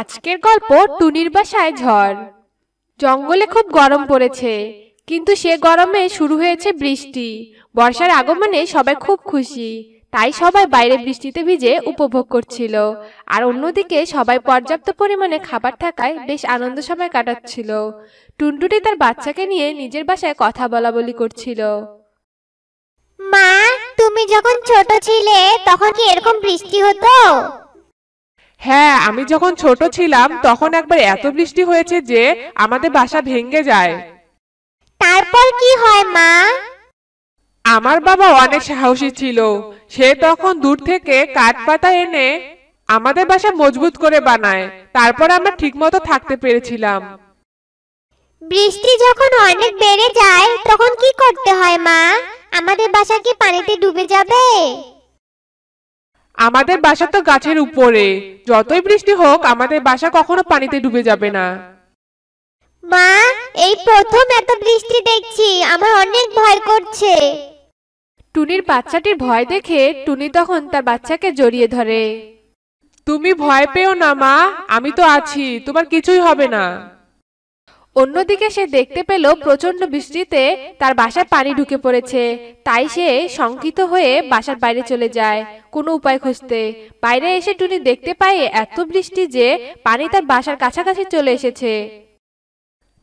আজকের গল্প টুনির বাসায় ঝড় জঙ্গলে খুব গরম পড়েছে কিন্তু সে গরমে শুরু হয়েছে বৃষ্টি বর্ষার আগমনে সবাই খুব খুশি তাই সবাই বাইরে বৃষ্টিতে ভিজে উপভোগ করছিল আর অন্যদিকে সবাই পর্যাপ্ত পরিমাণে খাবার থাকায় বেশ আনন্দ সময় কাটাচ্ছিল টুনটুটি তার বাচ্চাকে নিয়ে নিজের বাসায় কথা বলা বলি করছিল মা তুমি যখন ছোট ছিলে তখন কি এরকম বৃষ্টি হতো হ্যাঁ আমি যখন ছোট ছিলাম তখন একবার এত বৃষ্টি হয়েছে যে আমাদের বাসা ভেঙে যায় তারপর কি হয় মা আমার বাবা অনেক সাহসী ছিল সে তখন দূর থেকে কাঠ পাতা এনে আমাদের বাসা মজবুত করে বানায় তারপর আমরা ঠিকমতো থাকতে পেরেছিলাম বৃষ্টি যখন অনেক বেড়ে যায় তখন কি করতে হয় মা আমাদের বাসা কি পানিতে ডুবে যাবে আমাদের বাসা তো গাছের উপরে যতই বৃষ্টি হোক আমাদের বাসা কখনো পানিতে ডুবে যাবে না মা এই প্রথম এত বৃষ্টি দেখছি আমার অনেক ভয় করছে টুনির বাচ্চাটির ভয় দেখে টুনি তখন তার বাচ্চাকে জড়িয়ে ধরে তুমি ভয় পেও না মা আমি তো আছি তোমার কিছুই হবে না অন্যদিকে সে দেখতে পেল প্রচন্ড বৃষ্টিতে তার বাসার পানি ঢুকে পড়েছে তাই সে শঙ্কিত হয়ে বাসার বাইরে চলে যায় কোনো উপায় খুঁজতে বাইরে এসে টুনি দেখতে পায় এত বৃষ্টি যে পানি তার বাসার কাছাকাছি চলে এসেছে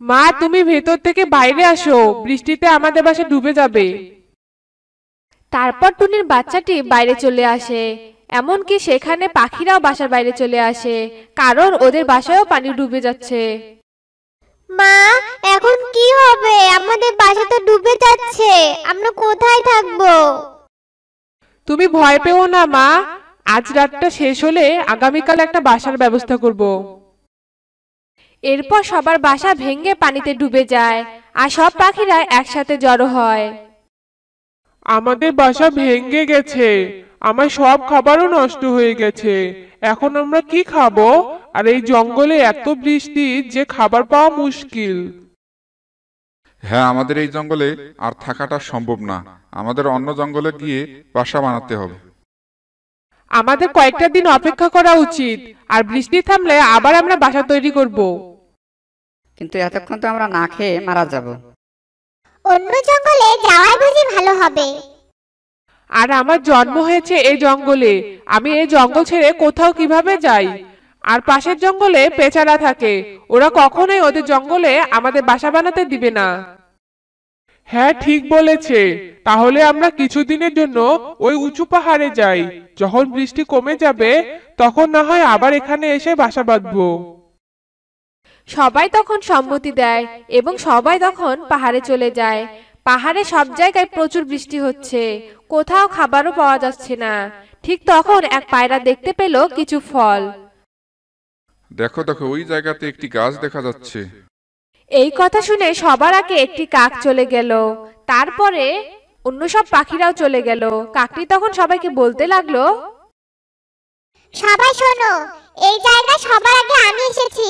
মা তুমি ভেতর থেকে বাইরে আসো বৃষ্টিতে আমাদের বাসা ডুবে যাবে তারপর টুনির বাচ্চাটি বাইরে চলে আসে এমনকি সেখানে পাখিরাও বাসার বাইরে চলে আসে কারণ ওদের বাসায়ও পানি ডুবে যাচ্ছে মা এখন কি হবে আমাদের বাসা তো ডুবে যাচ্ছে আমরা কোথায় থাকব তুমি ভয় পেও না মা আজ রাতটা শেষ হলে আগামীকাল একটা বাসার ব্যবস্থা করব এরপর সবার বাসা ভেঙে পানিতে ডুবে যায় আর সব পাখিরা একসাথে জড়ো হয় আমাদের বাসা ভেঙে গেছে আমার সব খাবারও নষ্ট হয়ে গেছে এখন আমরা কি খাবো আর এই জঙ্গলে এত বৃষ্টি যে খাবার পাওয়া মুশকিল হ্যাঁ আমাদের এই জঙ্গলে আর থাকাটা সম্ভব না আমাদের অন্য জঙ্গলে গিয়ে বাসা বানাতে হবে আমাদের কয়েকটা দিন অপেক্ষা করা উচিত আর বৃষ্টি থামলে আবার আমরা বাসা তৈরি করব কিন্তু এতক্ষণ তো আমরা না খেয়ে মারা যাব অন্য জঙ্গলে যাওয়াই বুঝি ভালো হবে আর আমার জন্ম হয়েছে এই জঙ্গলে আমি এই জঙ্গল ছেড়ে কোথাও কিভাবে যাই আর পাশের জঙ্গলে পেচারা থাকে ওরা কখনোই ওদের জঙ্গলে আমাদের বাসা বানাতে দিবে না হ্যাঁ ঠিক বলেছে তাহলে আমরা কিছুদিনের জন্য ওই উঁচু পাহাড়ে যাই যখন বৃষ্টি কমে যাবে তখন না হয় আবার এখানে এসে বাসা বাঁধবো সবাই তখন সম্মতি দেয় এবং সবাই তখন পাহাড়ে চলে যায় পাহাড়ে সব জায়গায় প্রচুর বৃষ্টি হচ্ছে কোথাও খাবারও পাওয়া যাচ্ছে না ঠিক তখন এক পায়রা দেখতে পেল কিছু ফল দেখো দেখো ওই জায়গাতে একটি গাছ দেখা যাচ্ছে এই কথা শুনে সবার আগে একটি কাক চলে গেল তারপরে অন্য সব পাখিরাও চলে গেল কাকটি তখন সবাইকে বলতে লাগলো সবাই শোনো এই জায়গা সবার আগে আমি এসেছি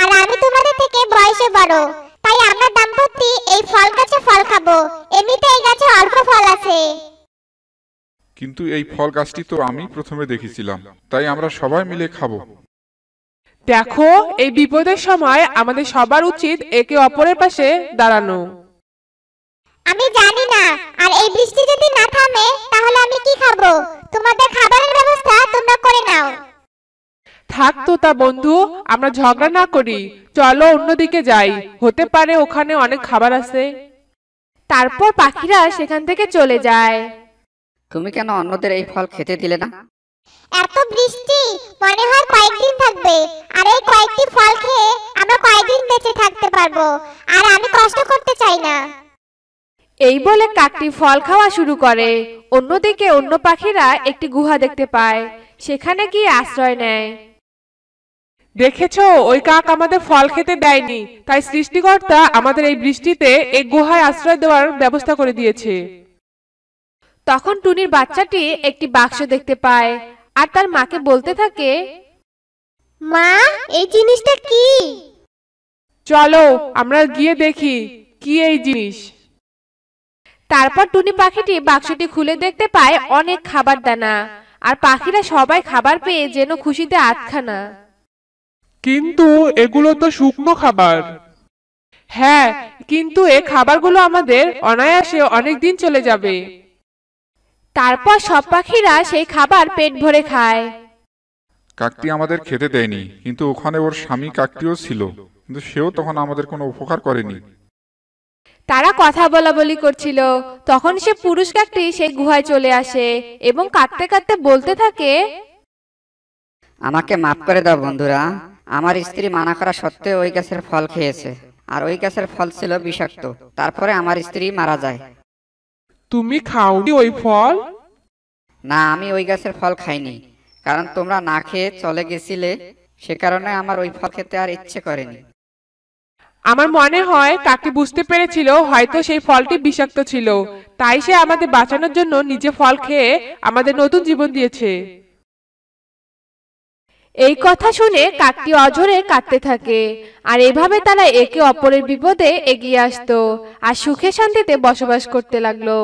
আর আমি তোমাদের থেকে বয়সে বড় তাই আমরা দাম্পত্য এই ফল গাছে ফল খাবো এমনিতে এই গাছে অল্প ফল আছে কিন্তু এই ফল গাছটি তো আমি প্রথমে দেখেছিলাম তাই আমরা সবাই মিলে খাব দেখো এই বিপদের সময় আমাদের সবার উচিত একে অপরের পাশে দাঁড়ানো আমি জানি না আর এই বৃষ্টি যদি না থামে তাহলে আমি কি খাব তোমাদের খাবারের ব্যবস্থা তোমরা করে নাও থাক তো তা বন্ধু আমরা ঝগড়া না করি চলো অন্যদিকে যাই হতে পারে ওখানে অনেক খাবার আছে তারপর পাখিরা সেখান থেকে চলে যায় তুমি কেন অন্যদের এই ফল খেতে দিলে না এত বৃষ্টি মনে হয় কয়েকদিন থাকবে আর এই কয়েকটি ফল খেয়ে আমরা কয়েকদিন বেঁচে থাকতে পারবো আর আমি কষ্ট করতে চাই না এই বলে কাকটি ফল খাওয়া শুরু করে অন্যদিকে অন্য পাখিরা একটি গুহা দেখতে পায় সেখানে গিয়ে আশ্রয় নেয় দেখেছ ওই কাক আমাদের ফল খেতে দেয়নি তাই সৃষ্টিকর্তা আমাদের এই বৃষ্টিতে এই গুহায় আশ্রয় দেওয়ার ব্যবস্থা করে দিয়েছে তখন টুনির বাচ্চাটি একটি বাক্স দেখতে পায় আর তার মাকে বলতে থাকে মা এই জিনিসটা কি চলো আমরা গিয়ে দেখি কি এই জিনিস তারপর টুনি পাখিটি বাক্সটি খুলে দেখতে পায় অনেক খাবার দানা আর পাখিরা সবাই খাবার পেয়ে যেন খুশিতে আটখানা কিন্তু এগুলো তো শুকনো খাবার হ্যাঁ কিন্তু এ খাবারগুলো আমাদের অনায়াসে অনেক দিন চলে যাবে তারপর সব পাখিরা সেই খাবার পেট ভরে খায় কাকটি আমাদের খেতে দেয়নি কিন্তু ওখানে ওর স্বামী কাকটিও ছিল কিন্তু সেও তখন আমাদের কোনো উপকার করেনি তারা কথা বলা বলি করছিল তখন সে পুরুষ কাকটি সেই গুহায় চলে আসে এবং কাঁদতে কাঁদতে বলতে থাকে আমাকে মাফ করে দাও বন্ধুরা আমার স্ত্রী মানা করা সত্ত্বেও ওই গাছের ফল খেয়েছে আর ওই গাছের ফল ছিল বিষাক্ত তারপরে আমার স্ত্রী মারা যায় তুমি খাওনি ওই ফল না আমি ওই গাছের ফল খাইনি কারণ তোমরা না খেয়ে চলে গেছিলে সে কারণে আমার ওই ফল খেতে আর ইচ্ছে করেনি আমার মনে হয় কাকি বুঝতে পেরেছিল হয়তো সেই ফলটি বিষাক্ত ছিল তাই সে আমাদের বাঁচানোর জন্য নিজে ফল খেয়ে আমাদের নতুন জীবন দিয়েছে এই কথা শুনে কাকটি অজরে কাঁদতে থাকে আর এভাবে তারা একে অপরের বিপদে এগিয়ে আসতো আর সুখে শান্তিতে বসবাস করতে লাগলো